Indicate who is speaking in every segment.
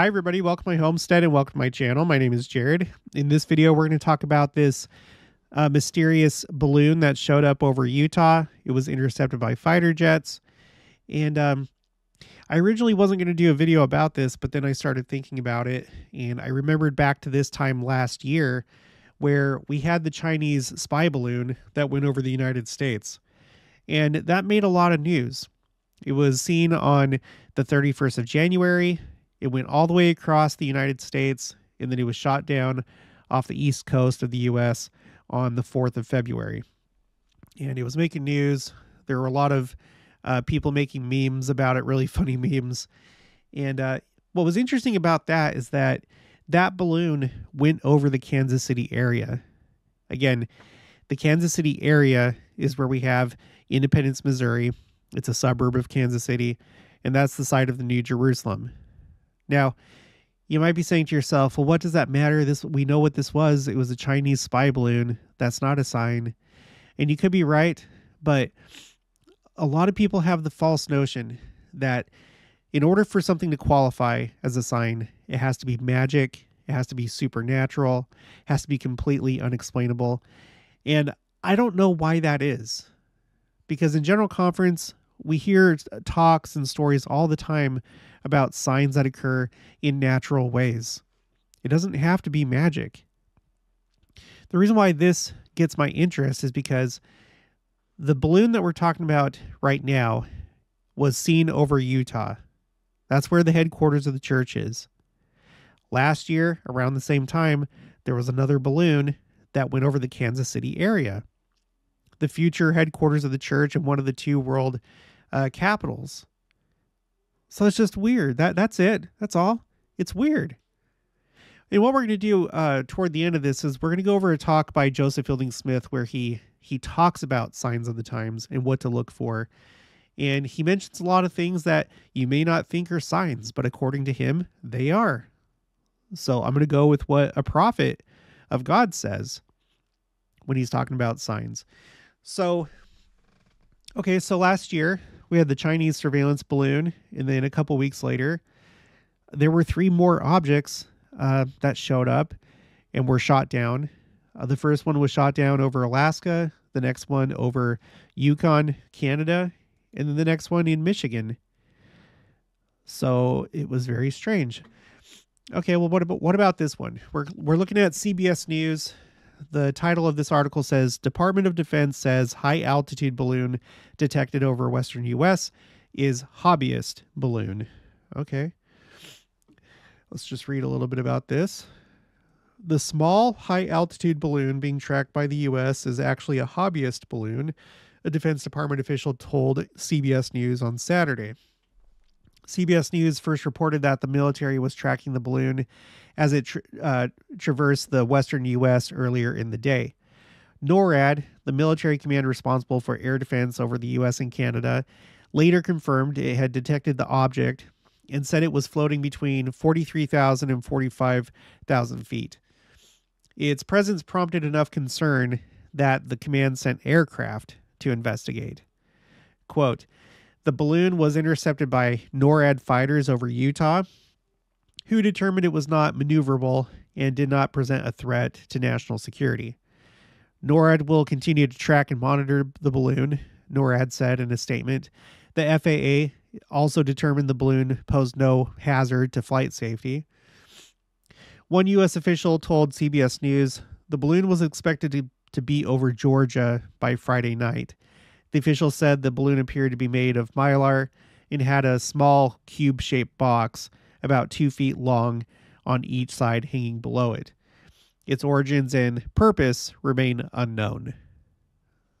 Speaker 1: Hi everybody, welcome to my homestead and welcome to my channel. My name is Jared. In this video, we're going to talk about this uh, mysterious balloon that showed up over Utah. It was intercepted by fighter jets. And um, I originally wasn't going to do a video about this, but then I started thinking about it. And I remembered back to this time last year where we had the Chinese spy balloon that went over the United States. And that made a lot of news. It was seen on the 31st of January it went all the way across the United States and then it was shot down off the east coast of the US on the 4th of February. And it was making news. There were a lot of uh, people making memes about it, really funny memes. And uh, what was interesting about that is that that balloon went over the Kansas City area. Again, the Kansas City area is where we have Independence, Missouri. It's a suburb of Kansas City, and that's the site of the New Jerusalem. Now, you might be saying to yourself, well, what does that matter? This we know what this was. It was a Chinese spy balloon. That's not a sign. And you could be right, but a lot of people have the false notion that in order for something to qualify as a sign, it has to be magic, it has to be supernatural, it has to be completely unexplainable. And I don't know why that is. Because in general conference, we hear uh, talks and stories all the time about signs that occur in natural ways. It doesn't have to be magic. The reason why this gets my interest is because the balloon that we're talking about right now was seen over Utah. That's where the headquarters of the church is. Last year, around the same time, there was another balloon that went over the Kansas City area. The future headquarters of the church and one of the two World uh, capitals. So it's just weird. That that's it. That's all. It's weird. And what we're going to do uh, toward the end of this is we're going to go over a talk by Joseph Fielding Smith where he he talks about signs of the times and what to look for. And he mentions a lot of things that you may not think are signs, but according to him, they are. So I'm going to go with what a prophet of God says when he's talking about signs. So, okay, so last year we had the Chinese surveillance balloon, and then a couple weeks later, there were three more objects uh, that showed up and were shot down. Uh, the first one was shot down over Alaska, the next one over Yukon, Canada, and then the next one in Michigan. So it was very strange. Okay, well, what about what about this one? We're we're looking at CBS News. The title of this article says Department of Defense says high altitude balloon detected over western U.S. is hobbyist balloon. Okay. Let's just read a little bit about this. The small high altitude balloon being tracked by the U.S. is actually a hobbyist balloon, a Defense Department official told CBS News on Saturday. CBS News first reported that the military was tracking the balloon as it tra- uh, traversed the western U.S. earlier in the day. NORAD, the military command responsible for air defense over the U.S. and Canada, later confirmed it had detected the object and said it was floating between 43,000 and 45,000 feet. Its presence prompted enough concern that the command sent aircraft to investigate. Quote, the balloon was intercepted by NORAD fighters over Utah, who determined it was not maneuverable and did not present a threat to national security. NORAD will continue to track and monitor the balloon, NORAD said in a statement. The FAA also determined the balloon posed no hazard to flight safety. One U.S. official told CBS News the balloon was expected to, to be over Georgia by Friday night. The official said the balloon appeared to be made of mylar and had a small cube shaped box about two feet long on each side hanging below it. Its origins and purpose remain unknown.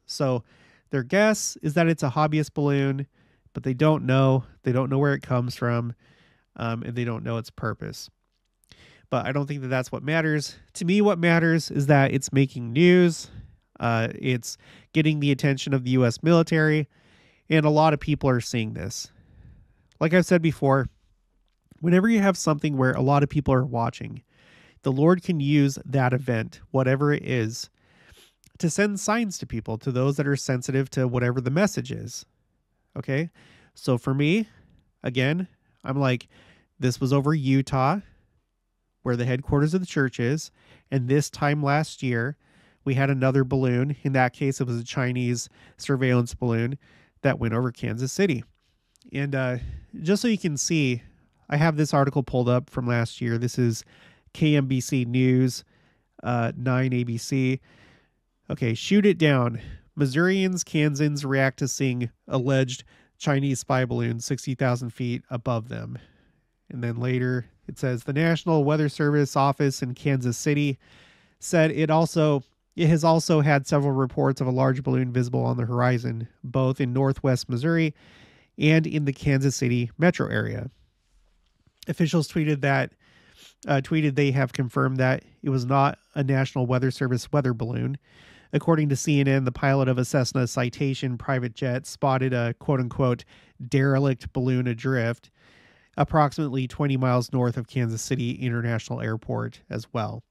Speaker 1: So, their guess is that it's a hobbyist balloon, but they don't know. They don't know where it comes from, um, and they don't know its purpose. But I don't think that that's what matters. To me, what matters is that it's making news uh, it's getting the attention of the U.S. military, and a lot of people are seeing this. Like I've said before, whenever you have something where a lot of people are watching, the Lord can use that event, whatever it is, to send signs to people, to those that are sensitive to whatever the message is. Okay? So for me, again, I'm like, this was over Utah, where the headquarters of the church is, and this time last year, we had another balloon. In that case, it was a Chinese surveillance balloon that went over Kansas City. And uh, just so you can see, I have this article pulled up from last year. This is KMBC News, uh, 9 ABC. Okay, shoot it down. Missourians, Kansans react to seeing alleged Chinese spy balloon 60,000 feet above them. And then later it says the National Weather Service office in Kansas City said it also it has also had several reports of a large balloon visible on the horizon, both in northwest Missouri and in the Kansas City metro area. Officials tweeted that uh, tweeted they have confirmed that it was not a National Weather Service weather balloon. According to CNN, the pilot of a Cessna Citation private jet spotted a quote unquote derelict balloon adrift approximately 20 miles north of Kansas City International Airport as well.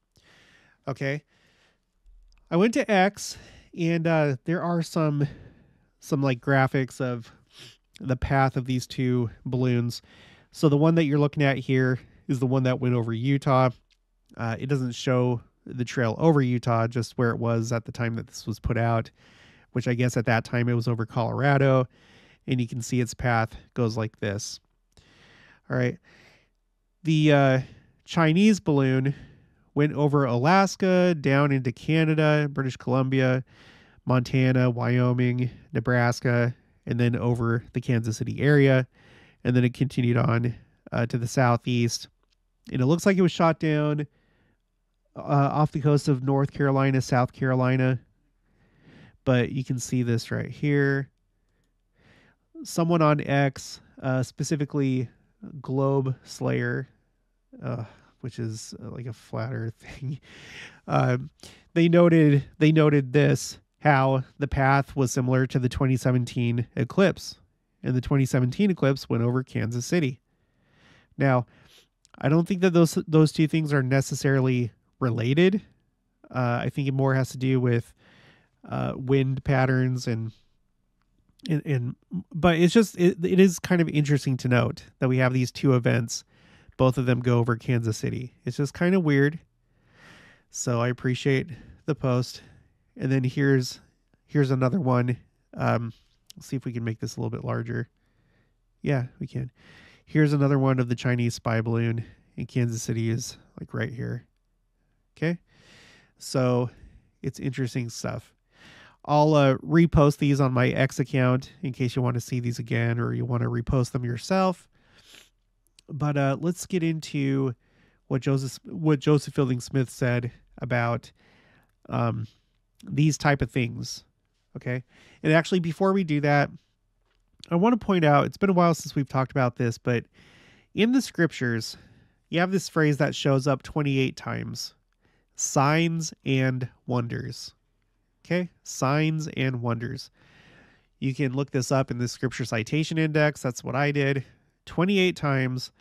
Speaker 1: Okay. I went to X, and uh, there are some some like graphics of the path of these two balloons. So the one that you're looking at here is the one that went over Utah. Uh, it doesn't show the trail over Utah, just where it was at the time that this was put out, which I guess at that time it was over Colorado. And you can see its path goes like this. All right. The uh, Chinese balloon went over Alaska, down into Canada, British Columbia, Montana, Wyoming, Nebraska, and then over the Kansas City area. And then it continued on uh, to the southeast. And it looks like it was shot down uh, off the coast of North Carolina, South Carolina. But you can see this right here. Someone on X, uh, specifically Globe Slayer, which is uh, like a flat Earth thing. Um, they noted they noted this how the path was similar to the 2017 eclipse, and the 2017 eclipse went over Kansas City. Now, I don't think that those those two things are necessarily related. Uh, I think it more has to do with uh, wind patterns and and, and but it's just it, it is kind of interesting to note that we have these two events both of them go over Kansas City. It's just kind of weird. So I appreciate the post. And then here's here's another one. Um, see if we can make this a little bit larger. Yeah, we can. Here's another one of the Chinese spy balloon, and Kansas City is like right here. Okay, so it's interesting stuff. I'll uh, repost these on my X account in case you want to see these again or you want to repost them yourself. But uh, let's get into what Joseph what Joseph Fielding Smith said about um, these type of things. Okay, and actually, before we do that, I want to point out it's been a while since we've talked about this, but in the scriptures, you have this phrase that shows up 28 times signs and wonders. Okay, signs and wonders. You can look this up in the scripture citation index. That's what I did. 28 times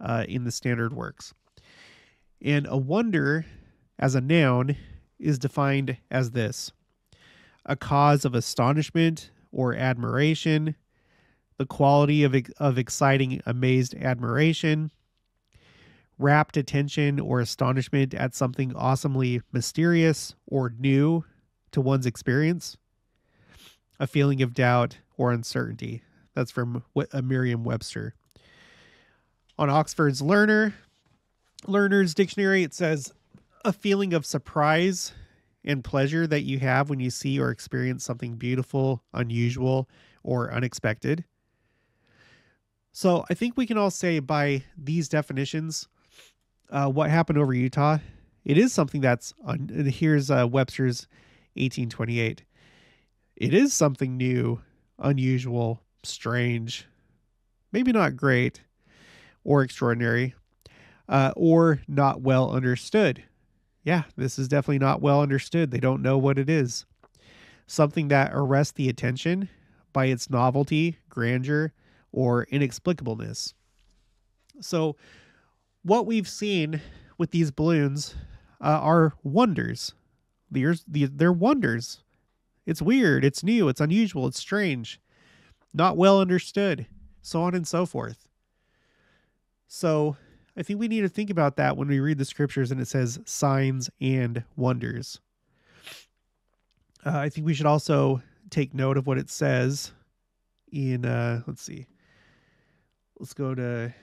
Speaker 1: uh, in the standard works. And a wonder as a noun is defined as this a cause of astonishment or admiration, the quality of, of exciting amazed admiration, rapt attention or astonishment at something awesomely mysterious or new to one's experience, a feeling of doubt or uncertainty. That's from a uh, Merriam Webster. On Oxford's Learner, Learner's Dictionary, it says a feeling of surprise and pleasure that you have when you see or experience something beautiful, unusual, or unexpected. So I think we can all say by these definitions, uh, what happened over Utah, it is something that's un- here's uh, Webster's 1828. It is something new, unusual, strange, maybe not great, or extraordinary uh, or not well understood. Yeah, this is definitely not well understood. They don't know what it is. Something that arrests the attention by its novelty, grandeur, or inexplicableness. So, what we've seen with these balloons uh, are wonders. They're, they're wonders. It's weird, it's new, it's unusual, it's strange, not well understood, so on and so forth. So I think we need to think about that when we read the scriptures and it says signs and wonders. Uh, I think we should also take note of what it says in, uh, let's see, let's go to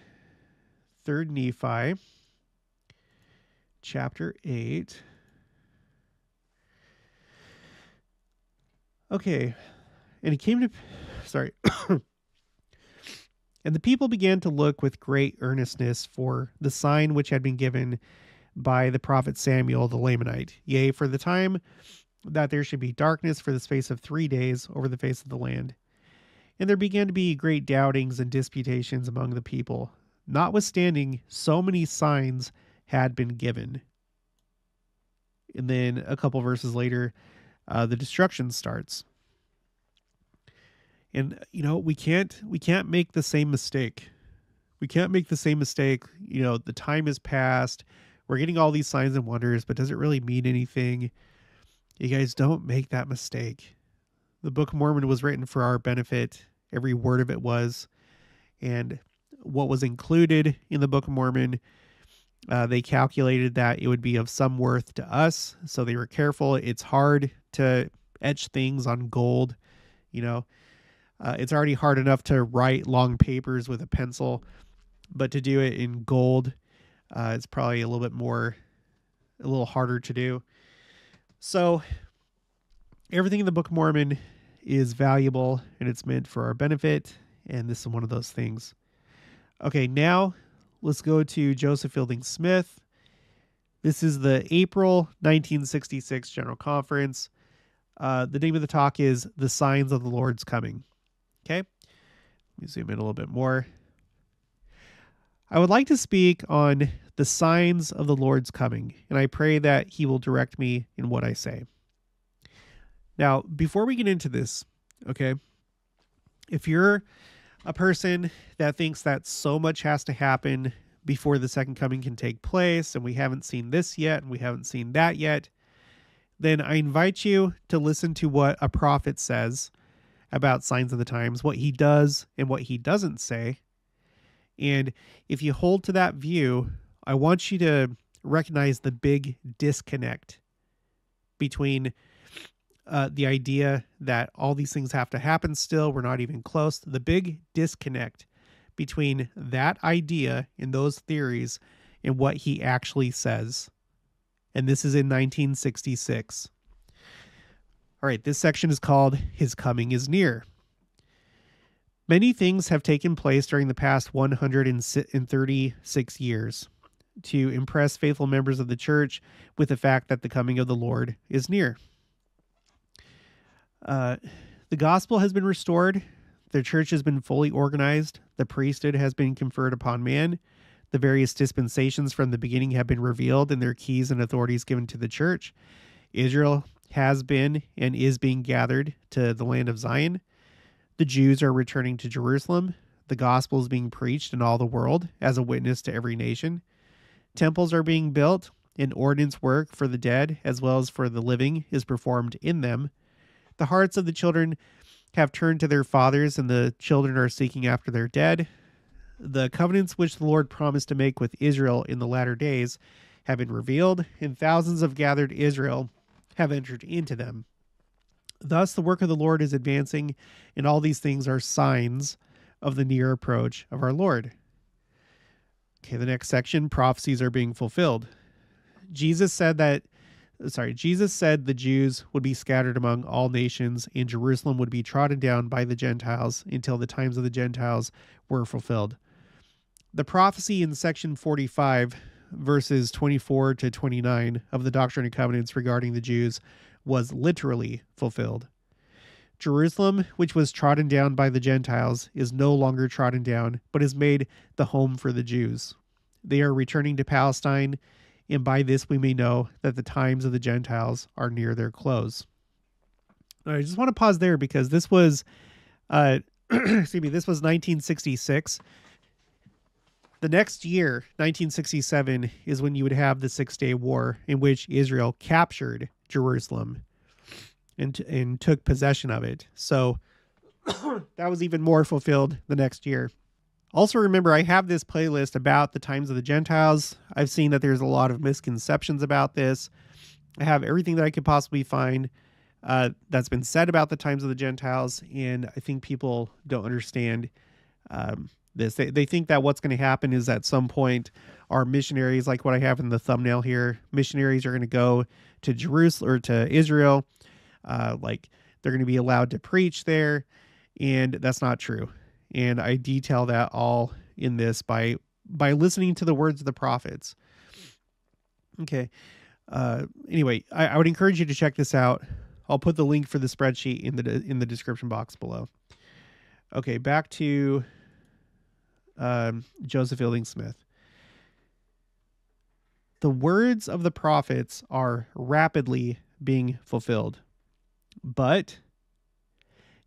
Speaker 1: 3rd Nephi, chapter 8. Okay. And it came to, sorry. And the people began to look with great earnestness for the sign which had been given by the prophet Samuel the Lamanite. Yea, for the time that there should be darkness for the space of three days over the face of the land. And there began to be great doubtings and disputations among the people, notwithstanding so many signs had been given. And then a couple verses later, uh, the destruction starts and you know we can't we can't make the same mistake we can't make the same mistake you know the time has passed we're getting all these signs and wonders but does it really mean anything you guys don't make that mistake the book of mormon was written for our benefit every word of it was and what was included in the book of mormon uh, they calculated that it would be of some worth to us so they were careful it's hard to etch things on gold you know uh, it's already hard enough to write long papers with a pencil, but to do it in gold, uh, it's probably a little bit more, a little harder to do. So, everything in the Book of Mormon is valuable and it's meant for our benefit, and this is one of those things. Okay, now let's go to Joseph Fielding Smith. This is the April 1966 General Conference. Uh, the name of the talk is The Signs of the Lord's Coming. Okay. Let me zoom in a little bit more. I would like to speak on the signs of the Lord's coming, and I pray that he will direct me in what I say. Now, before we get into this, okay, if you're a person that thinks that so much has to happen before the second coming can take place, and we haven't seen this yet, and we haven't seen that yet, then I invite you to listen to what a prophet says about signs of the times, what he does and what he doesn't say. And if you hold to that view, I want you to recognize the big disconnect between uh, the idea that all these things have to happen still, we're not even close, the big disconnect between that idea and those theories and what he actually says. And this is in 1966. All right, this section is called His Coming is Near. Many things have taken place during the past 136 years to impress faithful members of the church with the fact that the coming of the Lord is near. Uh, the gospel has been restored, the church has been fully organized, the priesthood has been conferred upon man, the various dispensations from the beginning have been revealed and their keys and authorities given to the church. Israel has been and is being gathered to the land of Zion. The Jews are returning to Jerusalem. The gospel is being preached in all the world as a witness to every nation. Temples are being built, and ordinance work for the dead as well as for the living is performed in them. The hearts of the children have turned to their fathers, and the children are seeking after their dead. The covenants which the Lord promised to make with Israel in the latter days have been revealed, and thousands of gathered Israel have entered into them. Thus, the work of the Lord is advancing, and all these things are signs of the near approach of our Lord. Okay, the next section prophecies are being fulfilled. Jesus said that, sorry, Jesus said the Jews would be scattered among all nations, and Jerusalem would be trodden down by the Gentiles until the times of the Gentiles were fulfilled. The prophecy in section 45 verses 24 to 29 of the Doctrine and Covenants regarding the Jews was literally fulfilled. Jerusalem, which was trodden down by the Gentiles, is no longer trodden down, but is made the home for the Jews. They are returning to Palestine, and by this we may know that the times of the Gentiles are near their close. I just want to pause there because this was, uh, excuse me, this was 1966. The next year, 1967, is when you would have the Six Day War, in which Israel captured Jerusalem and, and took possession of it. So that was even more fulfilled the next year. Also, remember, I have this playlist about the times of the Gentiles. I've seen that there's a lot of misconceptions about this. I have everything that I could possibly find uh, that's been said about the times of the Gentiles, and I think people don't understand um, this. They, they think that what's going to happen is at some point our missionaries, like what I have in the thumbnail here, missionaries are going to go to Jerusalem or to Israel. Uh, like they're going to be allowed to preach there. And that's not true. And I detail that all in this by by listening to the words of the prophets. Okay. Uh, anyway, I, I would encourage you to check this out. I'll put the link for the spreadsheet in the in the description box below. Okay, back to um, Joseph Fielding Smith. The words of the prophets are rapidly being fulfilled, but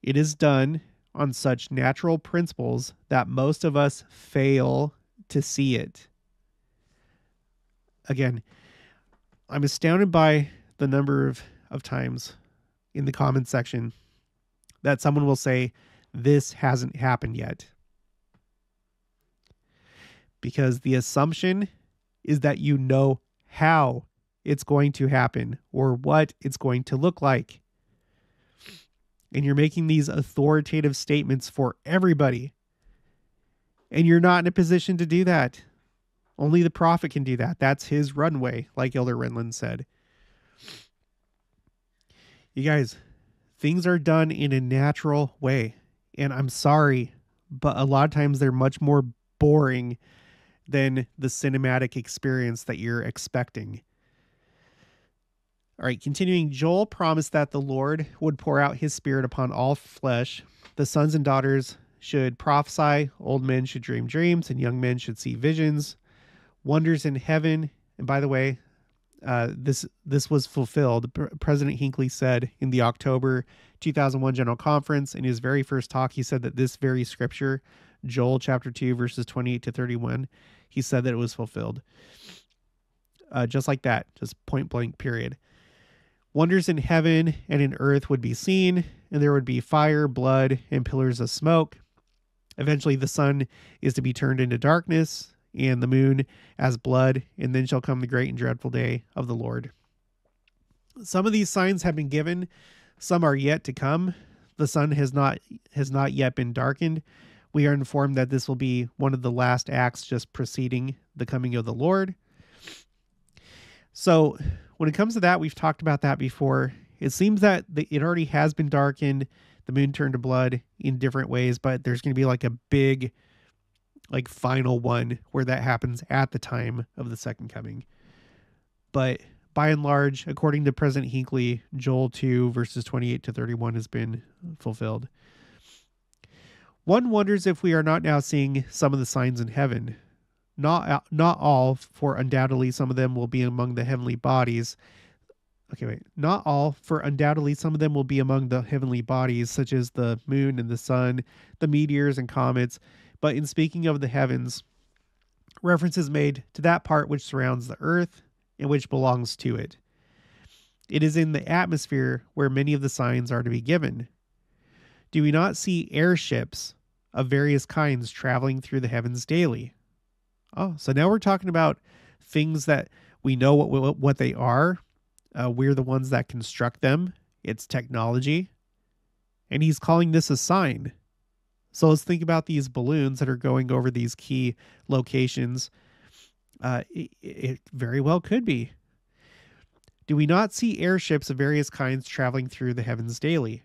Speaker 1: it is done on such natural principles that most of us fail to see it. Again, I'm astounded by the number of, of times in the comment section that someone will say, This hasn't happened yet because the assumption is that you know how it's going to happen or what it's going to look like. And you're making these authoritative statements for everybody. And you're not in a position to do that. Only the prophet can do that. That's his runway, like Elder Renlund said. You guys, things are done in a natural way. And I'm sorry, but a lot of times they're much more boring than the cinematic experience that you're expecting. All right, continuing, Joel promised that the Lord would pour out his spirit upon all flesh. The sons and daughters should prophesy, old men should dream dreams, and young men should see visions, wonders in heaven. And by the way, uh, this this was fulfilled. P- President Hinckley said in the October 2001 General Conference, in his very first talk, he said that this very scripture, Joel chapter 2, verses 28 to 31, he said that it was fulfilled. Uh, just like that, just point blank, period. Wonders in heaven and in earth would be seen, and there would be fire, blood, and pillars of smoke. Eventually, the sun is to be turned into darkness, and the moon as blood, and then shall come the great and dreadful day of the Lord. Some of these signs have been given, some are yet to come. The sun has not has not yet been darkened, we are informed that this will be one of the last acts just preceding the coming of the Lord. So, when it comes to that, we've talked about that before. It seems that the, it already has been darkened, the moon turned to blood in different ways, but there's going to be like a big, like, final one where that happens at the time of the second coming. But by and large, according to President Hinckley, Joel 2, verses 28 to 31 has been fulfilled. One wonders if we are not now seeing some of the signs in heaven. Not, uh, not all, for undoubtedly some of them will be among the heavenly bodies. Okay, wait. Not all, for undoubtedly some of them will be among the heavenly bodies, such as the moon and the sun, the meteors and comets. But in speaking of the heavens, reference is made to that part which surrounds the earth and which belongs to it. It is in the atmosphere where many of the signs are to be given. Do we not see airships of various kinds traveling through the heavens daily. Oh, so now we're talking about things that we know what what they are. Uh, we're the ones that construct them. It's technology, and he's calling this a sign. So let's think about these balloons that are going over these key locations. Uh, it, it very well could be. Do we not see airships of various kinds traveling through the heavens daily?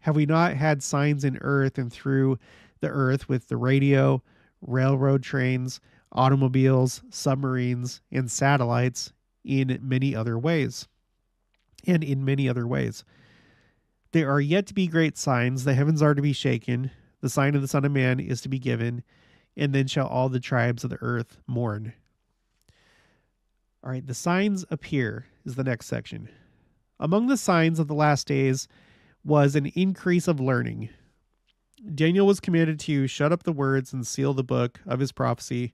Speaker 1: Have we not had signs in earth and through the Earth with the radio, railroad trains, automobiles, submarines, and satellites in many other ways. And in many other ways. There are yet to be great signs. The heavens are to be shaken. The sign of the Son of Man is to be given. And then shall all the tribes of the earth mourn. All right, the signs appear is the next section. Among the signs of the last days was an increase of learning, Daniel was commanded to shut up the words and seal the book of his prophecy,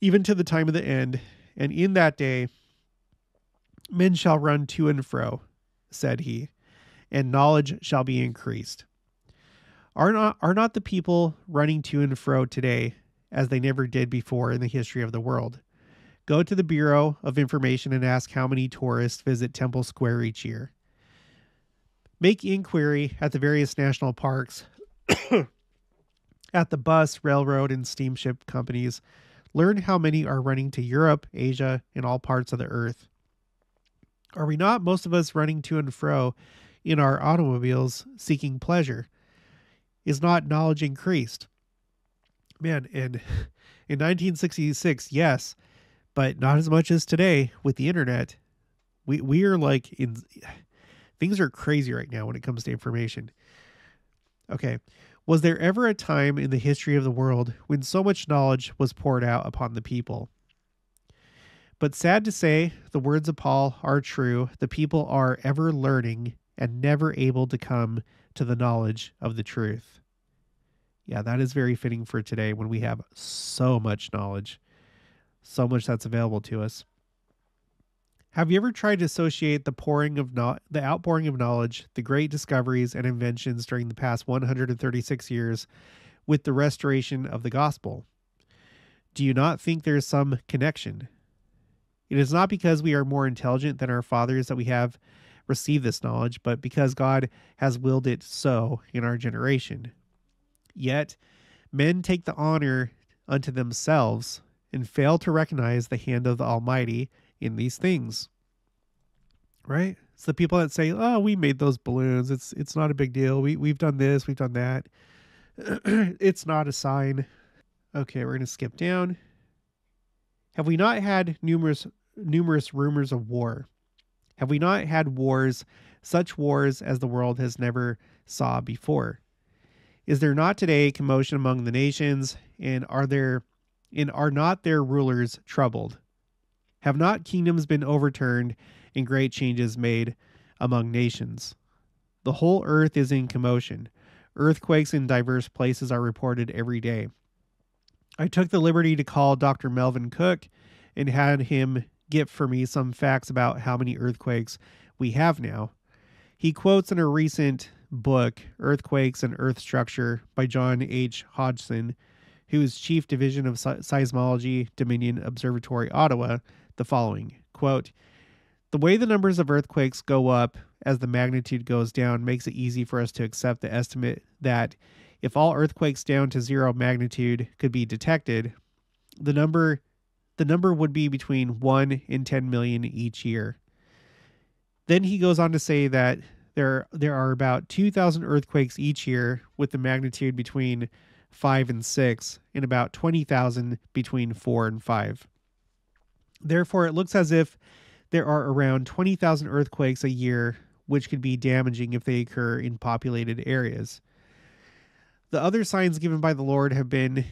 Speaker 1: even to the time of the end. And in that day, men shall run to and fro, said he, and knowledge shall be increased. Are not, are not the people running to and fro today as they never did before in the history of the world? Go to the Bureau of Information and ask how many tourists visit Temple Square each year. Make inquiry at the various national parks at the bus, railroad, and steamship companies, learn how many are running to Europe, Asia, and all parts of the earth. Are we not, most of us, running to and fro in our automobiles seeking pleasure? Is not knowledge increased? Man, and in 1966, yes, but not as much as today with the internet. We, we are like in things are crazy right now when it comes to information. Okay. Was there ever a time in the history of the world when so much knowledge was poured out upon the people? But sad to say, the words of Paul are true. The people are ever learning and never able to come to the knowledge of the truth. Yeah, that is very fitting for today when we have so much knowledge, so much that's available to us. Have you ever tried to associate the pouring of no- the outpouring of knowledge, the great discoveries and inventions during the past 136 years with the restoration of the gospel? Do you not think there is some connection? It is not because we are more intelligent than our fathers that we have received this knowledge, but because God has willed it so in our generation. Yet, men take the honor unto themselves and fail to recognize the hand of the Almighty in these things. Right? It's the people that say, "Oh, we made those balloons. It's it's not a big deal. We we've done this, we've done that." it's not a sign. Okay, we're going to skip down. Have we not had numerous numerous rumors of war? Have we not had wars, such wars as the world has never saw before? Is there not today commotion among the nations, and are there and are not their rulers troubled? Have not kingdoms been overturned and great changes made among nations? The whole earth is in commotion. Earthquakes in diverse places are reported every day. I took the liberty to call Dr. Melvin Cook and had him get for me some facts about how many earthquakes we have now. He quotes in a recent book, Earthquakes and Earth Structure, by John H. Hodgson, who is Chief Division of Se- Seismology, Dominion Observatory, Ottawa, the following quote the way the numbers of earthquakes go up as the magnitude goes down makes it easy for us to accept the estimate that if all earthquakes down to zero magnitude could be detected, the number the number would be between 1 and 10 million each year. Then he goes on to say that there there are about 2000 earthquakes each year with the magnitude between 5 and 6 and about 20,000 between 4 and 5. Therefore, it looks as if there are around 20,000 earthquakes a year, which could be damaging if they occur in populated areas. The other signs given by the Lord have been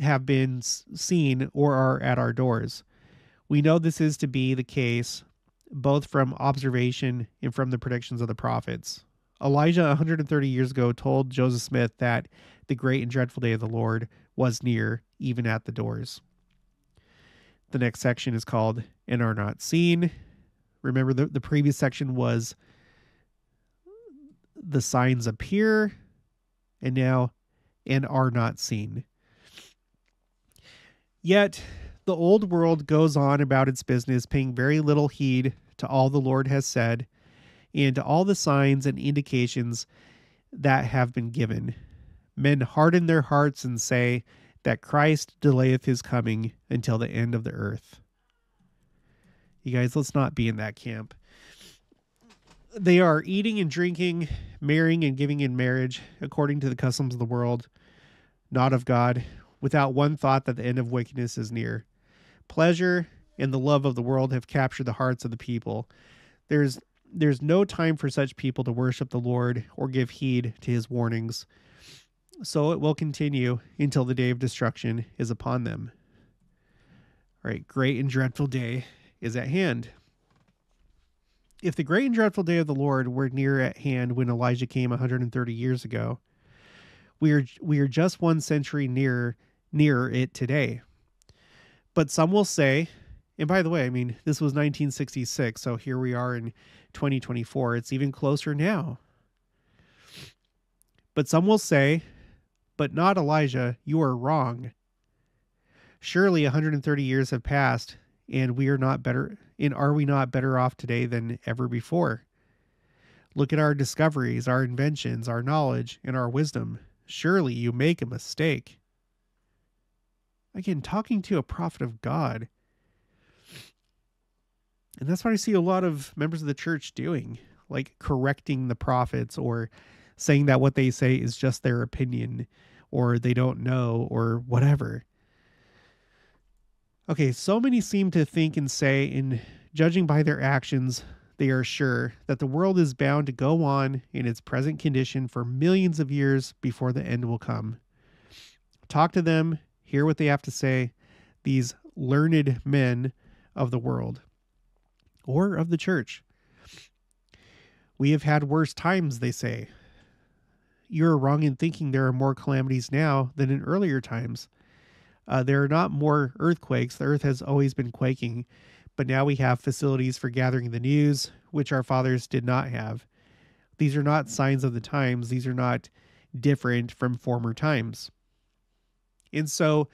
Speaker 1: have been seen or are at our doors. We know this is to be the case both from observation and from the predictions of the prophets. Elijah 130 years ago told Joseph Smith that the great and dreadful day of the Lord was near, even at the doors. The next section is called and are not seen. Remember, the, the previous section was the signs appear, and now and are not seen. Yet, the old world goes on about its business, paying very little heed to all the Lord has said and to all the signs and indications that have been given. Men harden their hearts and say, that Christ delayeth his coming until the end of the earth. You guys, let's not be in that camp. They are eating and drinking, marrying and giving in marriage, according to the customs of the world, not of God, without one thought that the end of wickedness is near. Pleasure and the love of the world have captured the hearts of the people. There's there's no time for such people to worship the Lord or give heed to his warnings so it will continue until the day of destruction is upon them. All right, great and dreadful day is at hand. If the great and dreadful day of the Lord were near at hand when Elijah came 130 years ago, we are we are just one century nearer nearer it today. But some will say, and by the way, I mean this was 1966, so here we are in 2024. It's even closer now. But some will say but not Elijah, you are wrong. Surely 130 years have passed, and we are not better, and are we not better off today than ever before? Look at our discoveries, our inventions, our knowledge, and our wisdom. Surely you make a mistake. Again, talking to a prophet of God. And that's what I see a lot of members of the church doing, like correcting the prophets or saying that what they say is just their opinion or they don't know or whatever. Okay, so many seem to think and say, and judging by their actions, they are sure that the world is bound to go on in its present condition for millions of years before the end will come. Talk to them, hear what they have to say, these learned men of the world or of the church. We have had worse times, they say, you are wrong in thinking there are more calamities now than in earlier times. Uh, there are not more earthquakes. The earth has always been quaking, but now we have facilities for gathering the news, which our fathers did not have. These are not signs of the times, these are not different from former times. And so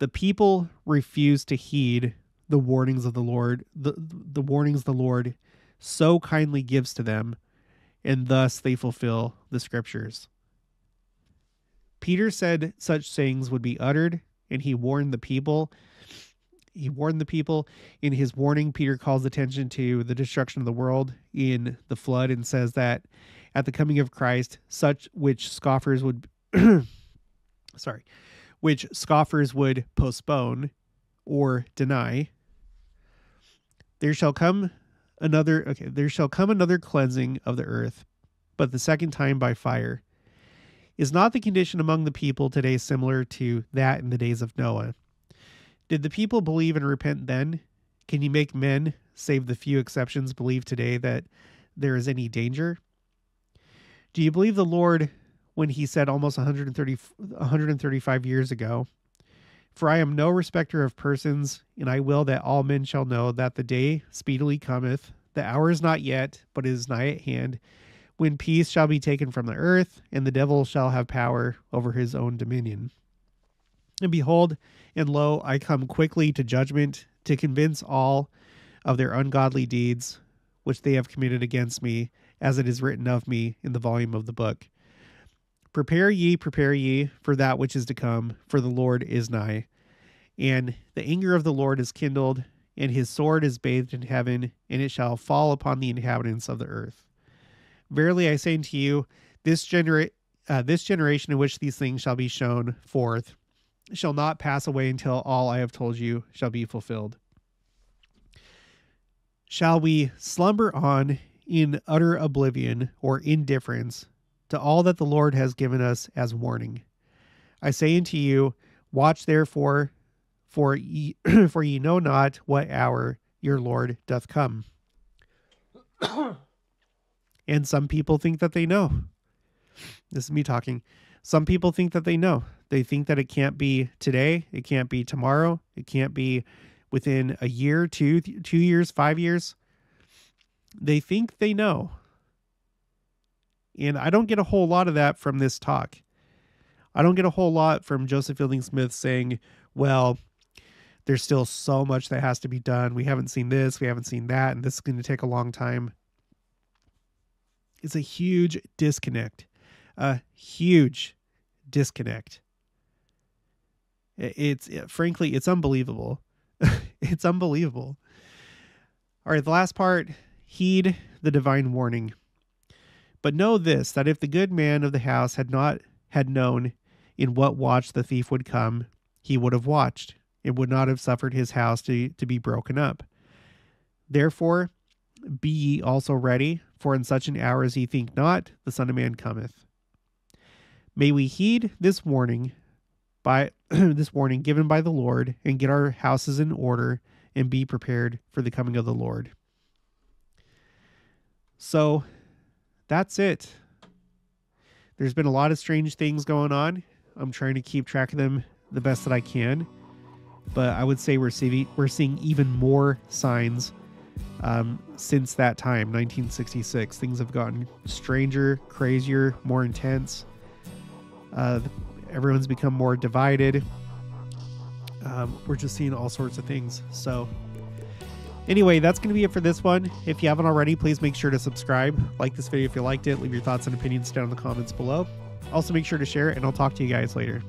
Speaker 1: the people refused to heed the warnings of the Lord, the, the warnings the Lord so kindly gives to them, and thus they fulfill the scriptures. Peter said such sayings would be uttered, and he warned the people. He warned the people. In his warning, Peter calls attention to the destruction of the world in the flood and says that at the coming of Christ, such which scoffers would sorry, which scoffers would postpone or deny. There shall come another okay, there shall come another cleansing of the earth, but the second time by fire is not the condition among the people today similar to that in the days of Noah? Did the people believe and repent then? Can you make men, save the few exceptions, believe today that there is any danger? Do you believe the Lord when he said almost 130, 135 years ago, For I am no respecter of persons, and I will that all men shall know that the day speedily cometh, the hour is not yet, but it is nigh at hand, when peace shall be taken from the earth, and the devil shall have power over his own dominion. And behold, and lo, I come quickly to judgment to convince all of their ungodly deeds which they have committed against me, as it is written of me in the volume of the book. Prepare ye, prepare ye for that which is to come, for the Lord is nigh. And the anger of the Lord is kindled, and his sword is bathed in heaven, and it shall fall upon the inhabitants of the earth. Verily I say unto you, this genera- uh, this generation in which these things shall be shown forth shall not pass away until all I have told you shall be fulfilled. Shall we slumber on in utter oblivion or indifference to all that the Lord has given us as warning? I say unto you, watch therefore, for ye, for ye know not what hour your Lord doth come. And some people think that they know. This is me talking. Some people think that they know. They think that it can't be today, it can't be tomorrow, it can't be within a year, two, two years, five years. They think they know. And I don't get a whole lot of that from this talk. I don't get a whole lot from Joseph Fielding Smith saying, well, there's still so much that has to be done. We haven't seen this, we haven't seen that, and this is going to take a long time is a huge disconnect. A huge disconnect. It's it, frankly, it's unbelievable. it's unbelievable. All right, the last part heed the divine warning. But know this that if the good man of the house had not had known in what watch the thief would come, he would have watched and would not have suffered his house to, to be broken up. Therefore, be ye also ready, for in such an hour as ye think not, the Son of Man cometh. May we heed this warning by this warning given by the Lord and get our houses in order and be prepared for the coming of the Lord. So that's it. There's been a lot of strange things going on. I'm trying to keep track of them the best that I can. But I would say we're seeing we're seeing even more signs um, since that time, 1966, things have gotten stranger, crazier, more intense. Uh, everyone's become more divided. Um, we're just seeing all sorts of things. So, anyway, that's going to be it for this one. If you haven't already, please make sure to subscribe, like this video if you liked it, leave your thoughts and opinions down in the comments below. Also, make sure to share it, and I'll talk to you guys later.